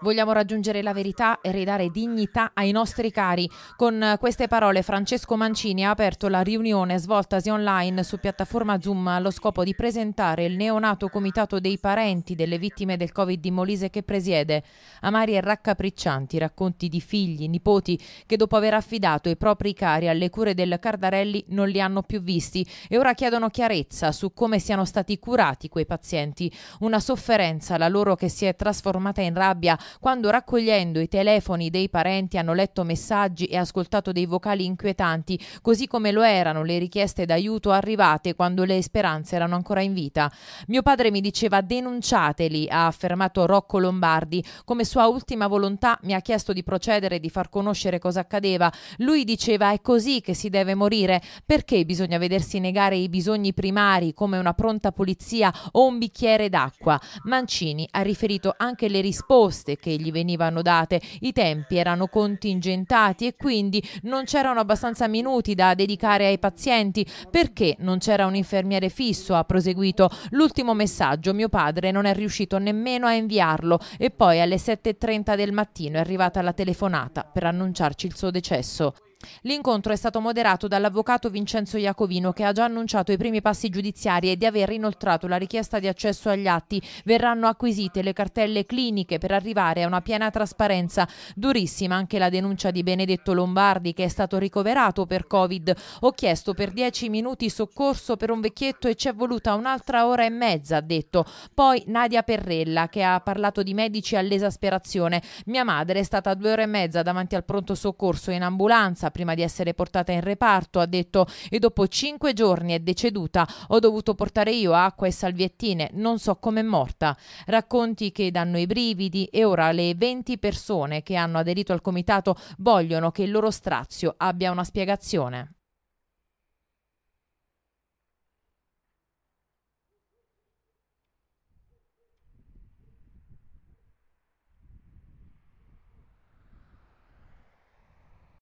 Vogliamo raggiungere la verità e ridare dignità ai nostri cari. Con queste parole Francesco Mancini ha aperto la riunione svoltasi online su piattaforma Zoom allo scopo di presentare il neonato comitato dei parenti delle vittime del Covid di Molise che presiede. Amari e raccapriccianti racconti di figli, nipoti che dopo aver affidato i propri cari alle cure del Cardarelli non li hanno più visti e ora chiedono chiarezza su come siano stati curati quei pazienti. Una sofferenza la loro che si è trasformata in rabbia rabbia quando raccogliendo i telefoni dei parenti hanno letto messaggi e ascoltato dei vocali inquietanti, così come lo erano le richieste d'aiuto arrivate quando le speranze erano ancora in vita. Mio padre mi diceva denunciateli, ha affermato Rocco Lombardi. Come sua ultima volontà mi ha chiesto di procedere e di far conoscere cosa accadeva. Lui diceva è così che si deve morire, perché bisogna vedersi negare i bisogni primari come una pronta pulizia o un bicchiere d'acqua. Mancini ha riferito anche le risposte risposte che gli venivano date. I tempi erano contingentati e quindi non c'erano abbastanza minuti da dedicare ai pazienti perché non c'era un infermiere fisso, ha proseguito. L'ultimo messaggio mio padre non è riuscito nemmeno a inviarlo e poi alle 7.30 del mattino è arrivata la telefonata per annunciarci il suo decesso. L'incontro è stato moderato dall'avvocato Vincenzo Iacovino che ha già annunciato i primi passi giudiziari e di aver inoltrato la richiesta di accesso agli atti. Verranno acquisite le cartelle cliniche per arrivare a una piena trasparenza. Durissima anche la denuncia di Benedetto Lombardi che è stato ricoverato per Covid. Ho chiesto per dieci minuti soccorso per un vecchietto e ci è voluta un'altra ora e mezza, ha detto. Poi Nadia Perrella che ha parlato di medici all'esasperazione. Mia madre è stata due ore e mezza davanti al pronto soccorso in ambulanza ammazzata prima di essere portata in reparto, ha detto, e dopo cinque giorni è deceduta. Ho dovuto portare io acqua e salviettine, non so come è morta. Racconti che danno i brividi e ora le 20 persone che hanno aderito al comitato vogliono che il loro strazio abbia una spiegazione.